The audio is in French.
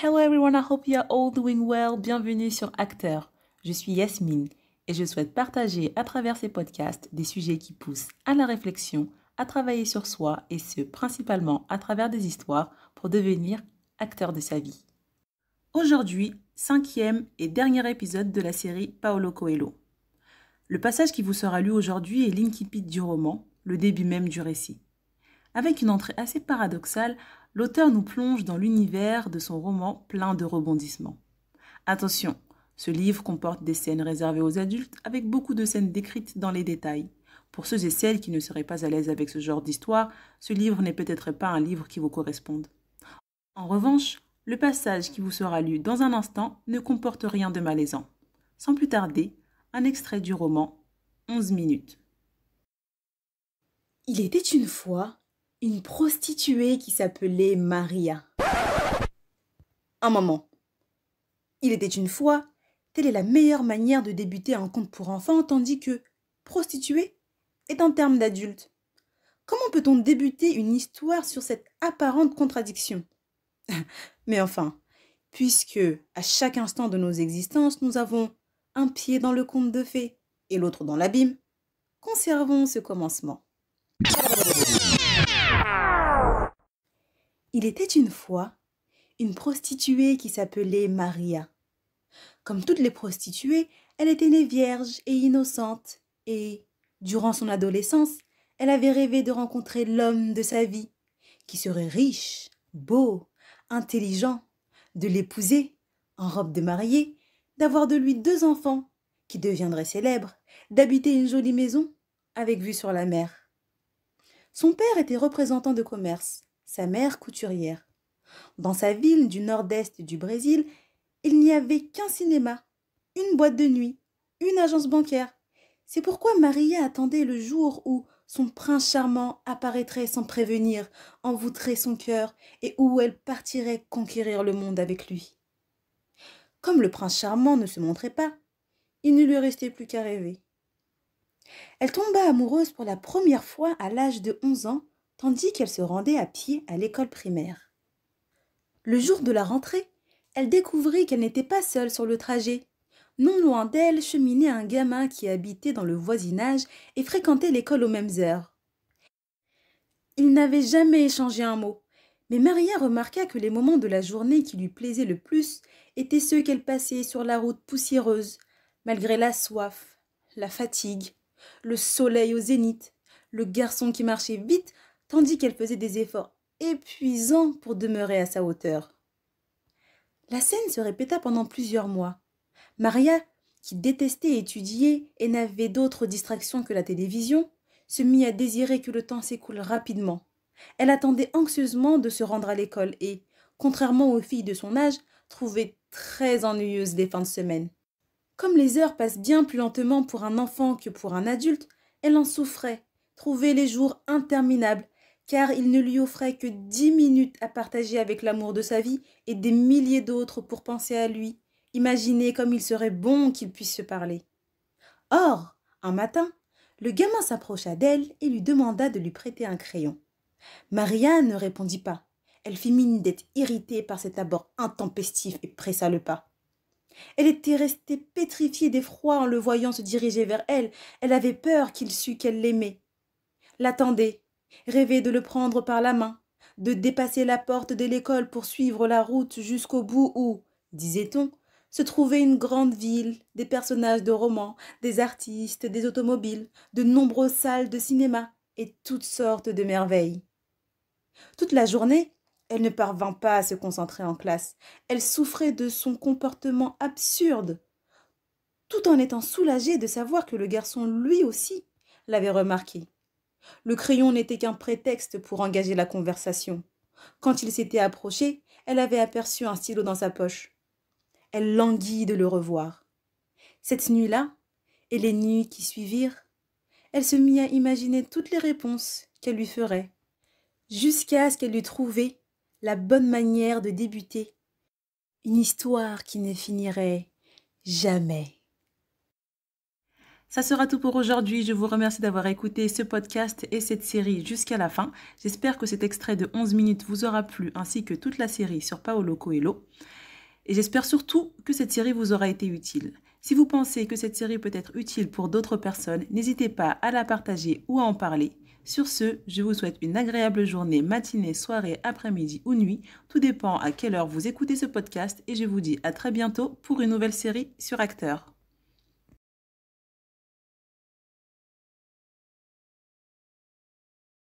Hello everyone, I hope you are all doing well. Bienvenue sur Acteur. Je suis Yasmine et je souhaite partager à travers ces podcasts des sujets qui poussent à la réflexion, à travailler sur soi et ce principalement à travers des histoires pour devenir acteur de sa vie. Aujourd'hui, cinquième et dernier épisode de la série Paolo Coelho. Le passage qui vous sera lu aujourd'hui est l'incipit du roman, le début même du récit. Avec une entrée assez paradoxale, l'auteur nous plonge dans l'univers de son roman plein de rebondissements. Attention, ce livre comporte des scènes réservées aux adultes avec beaucoup de scènes décrites dans les détails. Pour ceux et celles qui ne seraient pas à l'aise avec ce genre d'histoire, ce livre n'est peut-être pas un livre qui vous corresponde. En revanche, le passage qui vous sera lu dans un instant ne comporte rien de malaisant. Sans plus tarder, un extrait du roman 11 minutes. Il était une fois une prostituée qui s'appelait Maria. Un moment. Il était une fois, telle est la meilleure manière de débuter un conte pour enfants, tandis que prostituée est un terme d'adulte. Comment peut-on débuter une histoire sur cette apparente contradiction Mais enfin, puisque à chaque instant de nos existences, nous avons un pied dans le conte de fées et l'autre dans l'abîme, conservons ce commencement. Il était une fois une prostituée qui s'appelait Maria. Comme toutes les prostituées, elle était née vierge et innocente, et, durant son adolescence, elle avait rêvé de rencontrer l'homme de sa vie, qui serait riche, beau, intelligent, de l'épouser, en robe de mariée, d'avoir de lui deux enfants, qui deviendraient célèbres, d'habiter une jolie maison, avec vue sur la mer. Son père était représentant de commerce, sa mère couturière. Dans sa ville du nord-est du Brésil, il n'y avait qu'un cinéma, une boîte de nuit, une agence bancaire. C'est pourquoi Maria attendait le jour où son prince charmant apparaîtrait sans prévenir, envoûterait son cœur et où elle partirait conquérir le monde avec lui. Comme le prince charmant ne se montrait pas, il ne lui restait plus qu'à rêver. Elle tomba amoureuse pour la première fois à l'âge de onze ans tandis qu'elle se rendait à pied à l'école primaire. Le jour de la rentrée, elle découvrit qu'elle n'était pas seule sur le trajet. Non loin d'elle cheminait un gamin qui habitait dans le voisinage et fréquentait l'école aux mêmes heures. Ils n'avaient jamais échangé un mot, mais Maria remarqua que les moments de la journée qui lui plaisaient le plus étaient ceux qu'elle passait sur la route poussiéreuse, malgré la soif, la fatigue, le soleil au zénith, le garçon qui marchait vite tandis qu'elle faisait des efforts épuisants pour demeurer à sa hauteur. La scène se répéta pendant plusieurs mois. Maria, qui détestait étudier et n'avait d'autres distractions que la télévision, se mit à désirer que le temps s'écoule rapidement. Elle attendait anxieusement de se rendre à l'école et, contrairement aux filles de son âge, trouvait très ennuyeuses les fins de semaine. Comme les heures passent bien plus lentement pour un enfant que pour un adulte, elle en souffrait, trouvait les jours interminables car il ne lui offrait que dix minutes à partager avec l'amour de sa vie et des milliers d'autres pour penser à lui, Imaginez comme il serait bon qu'il puisse se parler. Or, un matin, le gamin s'approcha d'elle et lui demanda de lui prêter un crayon. Maria ne répondit pas. Elle fit mine d'être irritée par cet abord intempestif et pressa le pas. Elle était restée pétrifiée d'effroi en le voyant se diriger vers elle. Elle avait peur qu'il sût qu'elle l'aimait. L'attendait, rêvait de le prendre par la main, de dépasser la porte de l'école pour suivre la route jusqu'au bout où, disait-on, se trouvait une grande ville, des personnages de romans, des artistes, des automobiles, de nombreuses salles de cinéma et toutes sortes de merveilles. Toute la journée, elle ne parvint pas à se concentrer en classe. Elle souffrait de son comportement absurde, tout en étant soulagée de savoir que le garçon lui aussi l'avait remarqué. Le crayon n'était qu'un prétexte pour engager la conversation. Quand il s'était approché, elle avait aperçu un stylo dans sa poche. Elle languit de le revoir. Cette nuit-là, et les nuits qui suivirent, elle se mit à imaginer toutes les réponses qu'elle lui ferait, jusqu'à ce qu'elle eût trouvé la bonne manière de débuter une histoire qui ne finirait jamais. Ça sera tout pour aujourd'hui. Je vous remercie d'avoir écouté ce podcast et cette série jusqu'à la fin. J'espère que cet extrait de 11 minutes vous aura plu ainsi que toute la série sur Paolo Coelho. Et j'espère surtout que cette série vous aura été utile. Si vous pensez que cette série peut être utile pour d'autres personnes, n'hésitez pas à la partager ou à en parler. Sur ce, je vous souhaite une agréable journée, matinée, soirée, après-midi ou nuit. Tout dépend à quelle heure vous écoutez ce podcast et je vous dis à très bientôt pour une nouvelle série sur Acteurs.